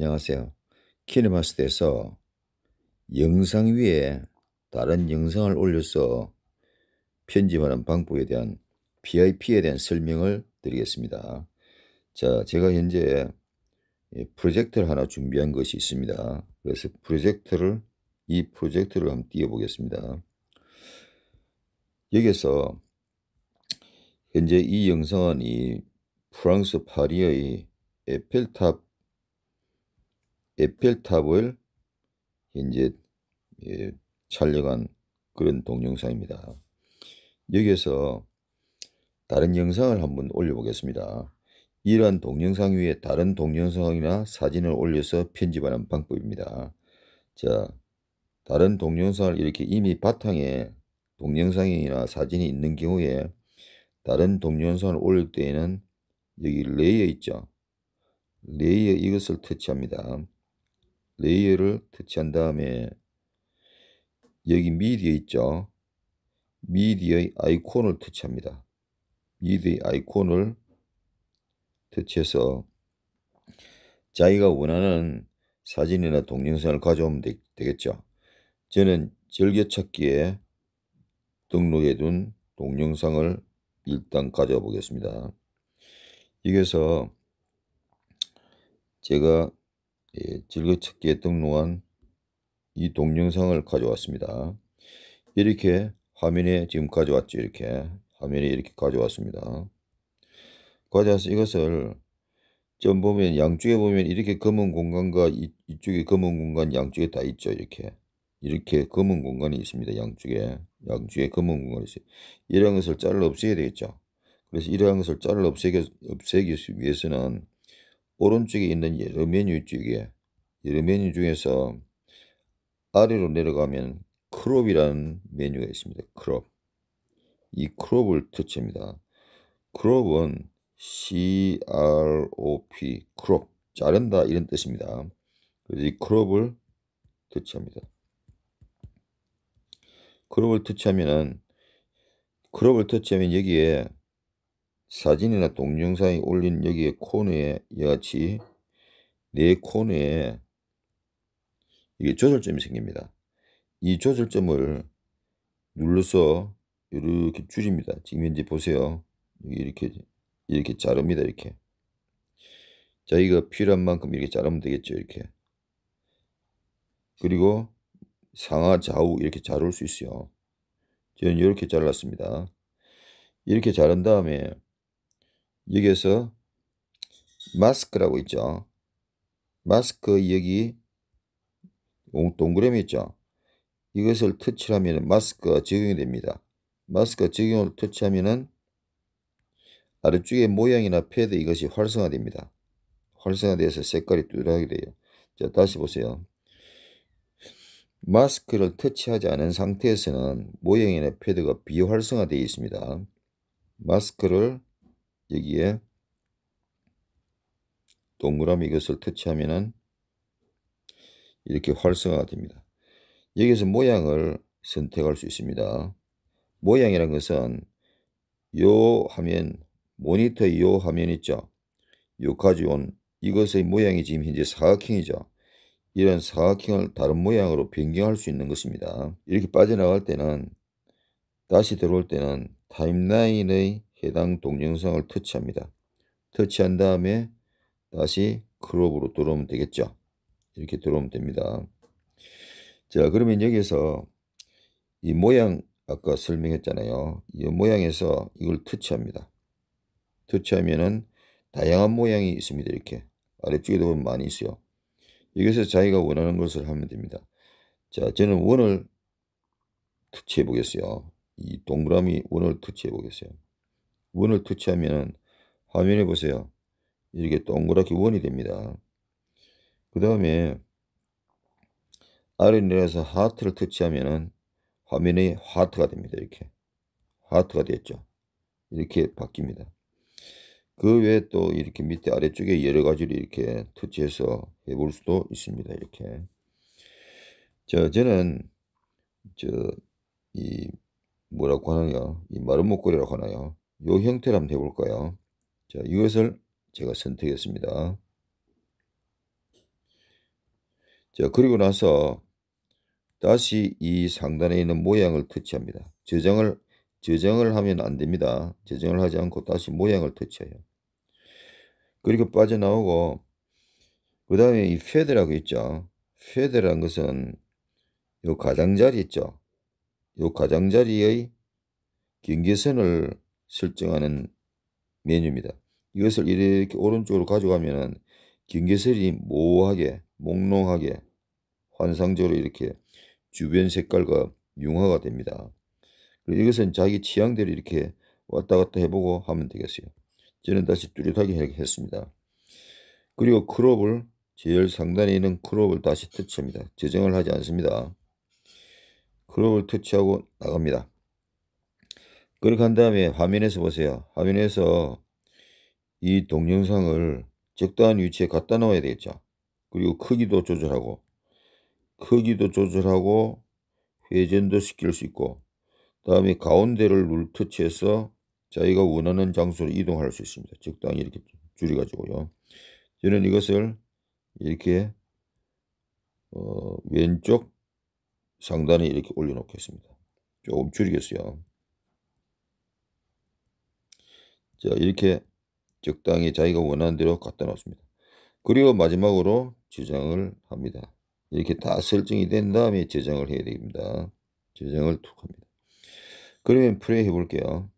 안녕하세요. 키네마스터에서 영상 위에 다른 영상을 올려서 편집하는 방법에 대한 PIP에 대한 설명을 드리겠습니다. 자, 제가 현재 프로젝트를 하나 준비한 것이 있습니다. 그래서 프로젝트를 이 프로젝트를 한번 띄워보겠습니다. 여기서 현재 이 영상은 이 프랑스 파리의 에펠탑 에펠탑을 현재 예, 촬영한 그런 동영상입니다. 여기에서 다른 영상을 한번 올려보겠습니다. 이러한 동영상 위에 다른 동영상이나 사진을 올려서 편집하는 방법입니다. 자, 다른 동영상을 이렇게 이미 바탕에 동영상이나 사진이 있는 경우에 다른 동영상을 올릴 때에는 여기 레이어 있죠. 레이어 이것을 터치합니다. 레이어를 터치한 다음에 여기 미디어 있죠. 미디어의 아이콘을 터치합니다. 미디어의 아이콘을 터치해서 자기가 원하는 사진이나 동영상을 가져오면 되, 겠죠 저는 즐겨찾기에 등록해둔 동영상을 일단 가져 보겠습니다. 여기서 제가 예, 즐거찾기에 등록한 이 동영상을 가져왔습니다. 이렇게 화면에 지금 가져왔죠. 이렇게 화면에 이렇게 가져왔습니다. 가져와서 이것을 좀 보면 양쪽에 보면 이렇게 검은 공간과 이, 이쪽에 검은 공간 양쪽에 다 있죠. 이렇게 이렇게 검은 공간이 있습니다. 양쪽에 양쪽에 검은 공간이 있어요. 이러 것을 잘라 없애야 되겠죠. 그래서 이러한 것을 잘라 없애기, 없애기 위해서는 오른쪽에 있는 여러 메뉴 쪽에 여러 메뉴 중에서 아래로 내려가면 크롭이라는 메뉴가 있습니다. 크롭. 이 크롭을 터치합니다. 크롭은 CROP 크롭 자른다 이런 뜻입니다. 그래서 이 크롭을 터치합니다. 크롭을 터치하면은 크롭을 터치하면 여기에 사진이나 동영상이 올린 여기에 코너에 이같이 네 코너에 이게 조절점이 생깁니다. 이 조절점을 눌러서 이렇게 줄입니다. 지금 현재 보세요. 이렇게 이렇게 자릅니다. 이렇게 자기가 필요한 만큼 이렇게 자르면 되겠죠. 이렇게 그리고 상하 좌우 이렇게 자를 수 있어요. 저는 이렇게 잘랐습니다. 이렇게 자른 다음에 여기에서 마스크라고 있죠. 마스크 여기 동그라미 있죠. 이것을 터치하면 마스크가 적용이 됩니다. 마스크 적용을 터치하면은 아래쪽의 모양이나 패드 이것이 활성화됩니다. 활성화되어서 색깔이 뚜렷하게 돼요. 자 다시 보세요. 마스크를 터치하지 않은 상태에서는 모양이나 패드가 비활성화되어 있습니다. 마스크를 여기에 동그라미 이것을 터치하면은 이렇게 활성화가 됩니다. 여기서 에 모양을 선택할 수 있습니다. 모양이란 것은 요 화면, 모니터 요 화면 있죠. 요까지 온 이것의 모양이 지금 현재 사각형이죠. 이런 사각형을 다른 모양으로 변경할 수 있는 것입니다. 이렇게 빠져나갈 때는 다시 들어올 때는 타임라인의 해당 동영상을 터치합니다. 터치한 다음에 다시 크롭으로 들어오면 되겠죠. 이렇게 들어오면 됩니다. 자 그러면 여기서 이 모양 아까 설명했잖아요. 이 모양에서 이걸 터치합니다. 터치하면은 다양한 모양이 있습니다. 이렇게 아래쪽에도 보면 많이 있어요. 여기서 자기가 원하는 것을 하면 됩니다. 자 저는 원을 터치해 보겠어요. 이 동그라미 원을 터치해 보겠어요. 원을 터치하면 화면에 보세요. 이렇게 동그랗게 원이 됩니다. 그 다음에 아래 내려서 하트를 터치하면 화면에 하트가 됩니다. 이렇게 하트가 됐죠. 이렇게 바뀝니다. 그 외에 또 이렇게 밑에 아래쪽에 여러 가지를 이렇게 터치해서 해볼 수도 있습니다. 이렇게. 저, 저는, 저, 이, 뭐라고 하나요? 이 마른 목걸이라고 하나요? 요 형태로 한번 해볼 까요 자, 이것을 제가 선택했습니다. 자, 그리고 나서 다시 이 상단에 있는 모양을 터치합니다. 저장을 저장을 하면 안 됩니다. 저장을 하지 않고 다시 모양을 터치해요. 그리고 빠져나오고 그 다음에 이 패드라고 있죠. 패드란 것은 요 가장자리 있죠. 요 가장자리의 경계선을 설정하는 메뉴입니다. 이것을 이렇게 오른쪽으로 가져가면은 경계선이 모호하게 몽롱하게 환상적으로 이렇게 주변 색깔과 융화가 됩니다. 그리고 이것은 자기 취향대로 이렇게 왔다 갔다 해보고 하면 되겠어요. 저는 다시 뚜렷하게 했습니다. 그리고 크롭을 제일 상단에 있는 크롭을 다시 터치합니다. 재정을 하지 않습니다. 크롭을 터치하고 나갑니다. 그렇게 한 다음에 화면에서 보세요. 화면에서 이 동영상을 적당한 위치에 갖다 놓아야 되겠죠. 그리고 크기도 조절하고 크기도 조절하고 회전도 시킬 수 있고 다음에 가운데를 룰 터치해서 자기가 원하는 장소로 이동할 수 있습니다. 적당히 이렇게 줄여가지고요. 저는 이것을 이렇게 어, 왼쪽 상단에 이렇게 올려놓겠습니다. 조금 줄이겠어요. 자, 이렇게 적당히 자기가 원하는 대로 갖다 놓습니다. 그리고 마지막으로 저장을 합니다. 이렇게 다 설정이 된 다음에 저장을 해야 됩니다. 저장을 툭 합니다. 그러면 플레이 해볼게요.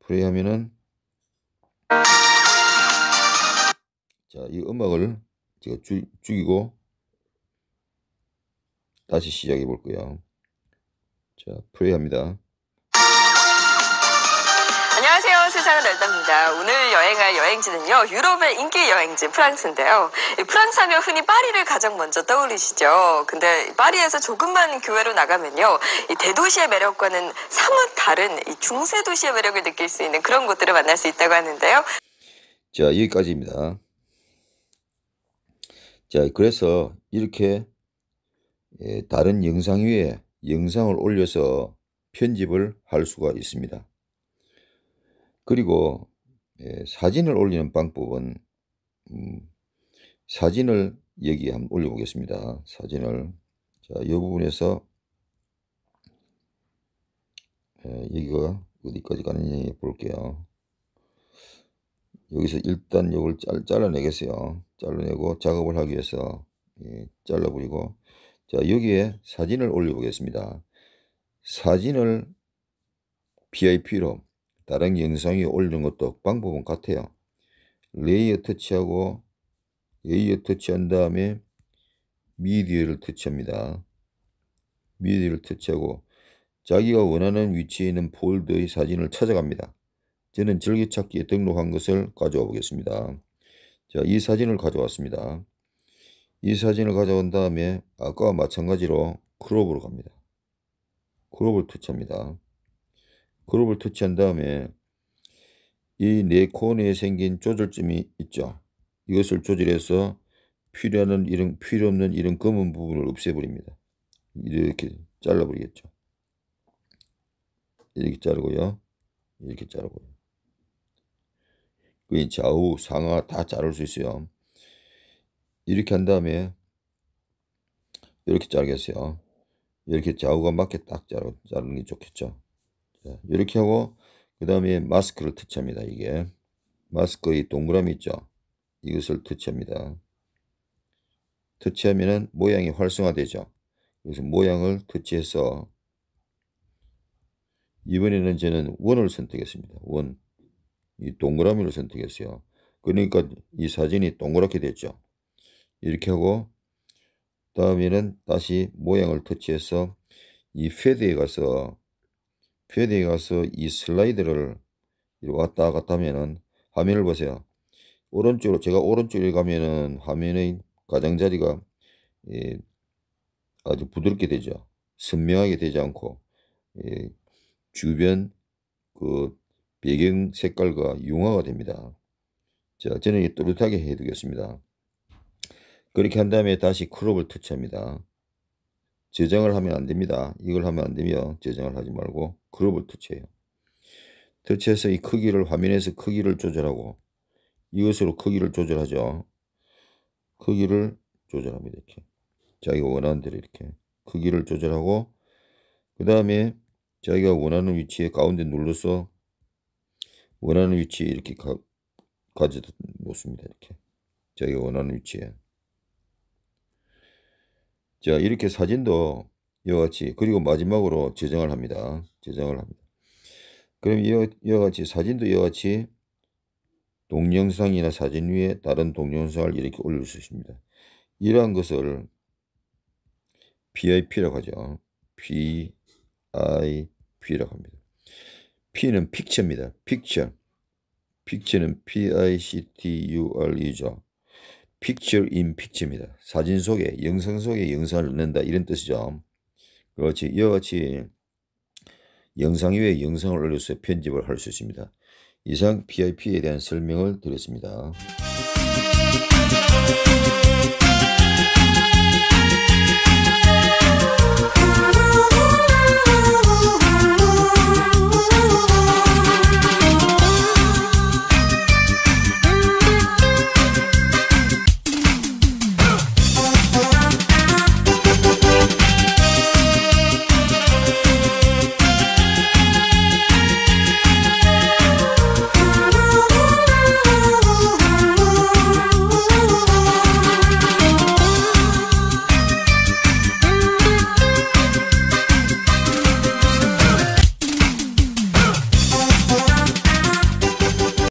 플레이 하면은 자, 이 음악을 제가 주, 죽이고 다시 시작해 볼게요. 자, 플레이 합니다. 안녕하세요. 세상은 알답니다. 오늘 여행할 여행지는요. 유럽의 인기 여행지 프랑스인데요. 프랑스 하면 흔히 파리를 가장 먼저 떠올리시죠. 근데 파리에서 조금만 교외로 나가면요. 이 대도시의 매력과는 사뭇 다른 이 중세 도시의 매력을 느낄 수 있는 그런 곳들을 만날 수 있다고 하는데요. 자, 여기까지입니다. 자, 그래서 이렇게 예, 다른 영상 위에 영상을 올려서 편집을 할 수가 있습니다. 그리고 예, 사진을 올리는 방법은 음, 사진을 여기 한번 올려보겠습니다. 사진을 자, 이 부분에서 예, 여기가 어디까지 가는지 볼게요. 여기서 일단 이걸 잘, 잘라내겠어요. 잘라내고 작업을 하기 위해서 예, 잘라버리고 자 여기에 사진을 올려보겠습니다. 사진을 PIP로 다른 영상에 올린 것도 방법은 같아요. 레이어 터치하고 레이어 터치한 다음에 미디어를 터치합니다. 미디어를 터치하고 자기가 원하는 위치에 있는 폴더의 사진을 찾아갑니다. 저는 즐겨찾기에 등록한 것을 가져와 보겠습니다. 자, 이 사진을 가져왔습니다. 이 사진을 가져온 다음에 아까와 마찬가지로 크롭으로 갑니다. 크롭을 터치합니다. 그룹을 터치한 다음에 이 네 코너에 생긴 조절점이 있죠. 이것을 조절해서 필요하는 이런 필요 없는 이런 검은 부분을 없애버립니다. 이렇게 잘라버리겠죠. 이렇게 자르고요. 이렇게 자르고요. 그 좌우 상하 다 자를 수 있어요. 이렇게 한 다음에 이렇게 자르겠어요. 이렇게 좌우가 맞게 딱 자르는 게 좋겠죠. 이렇게 하고 그 다음에 마스크를 터치합니다. 이게 마스크의 동그라미 있죠. 이것을 터치합니다. 터치하면 모양이 활성화되죠. 그래서 모양을 터치해서 이번에는 저는 원을 선택했습니다. 원. 이 동그라미를 선택했어요. 그러니까 이 사진이 동그랗게 됐죠. 이렇게 하고 다음에는 다시 모양을 터치해서 이 패드에 가서 패드에 가서 이 슬라이드를 왔다 갔다 하면은 화면을 보세요. 오른쪽으로 제가 오른쪽에 가면은 화면의 가장자리가 예, 아주 부드럽게 되죠. 선명하게 되지 않고 예, 주변 그 배경 색깔과 융화가 됩니다. 자, 저는 뚜렷하게 해두겠습니다. 그렇게 한 다음에 다시 크롭을 터치합니다. 저장을 하면 안 됩니다. 이걸 하면 안 되며 저장을 하지 말고 그룹을 터치해요. 터치해서 이 크기를 화면에서 크기를 조절하고 이것으로 크기를 조절하죠. 크기를 조절합니다. 이렇게 자기가 원하는 대로 이렇게 크기를 조절하고 그 다음에 자기가 원하는 위치에 가운데 눌러서 원하는 위치에 이렇게 가, 가져다 놓습니다. 이렇게 자기가 원하는 위치에 자 이렇게 사진도 이와 같이 그리고 마지막으로 제정을 합니다. 제정을 합니다. 그럼 이와, 이와 같이 사진도 이와 같이 동영상이나 사진 위에 다른 동영상을 이렇게 올릴 수 있습니다. 이러한 것을 PIP라고 하죠. PIP라고 합니다. P는 픽처입니다. 픽처. 픽처는 PICTURE죠. picture in picture입니다. 사진 속에 영상 속에 영상을 넣다 이런 뜻이죠. 그렇지 이와 같이 영상 위에 영상을 올려서 편집을 할 수 있습니다. 이상 PIP에 대한 설명을 드렸습니다.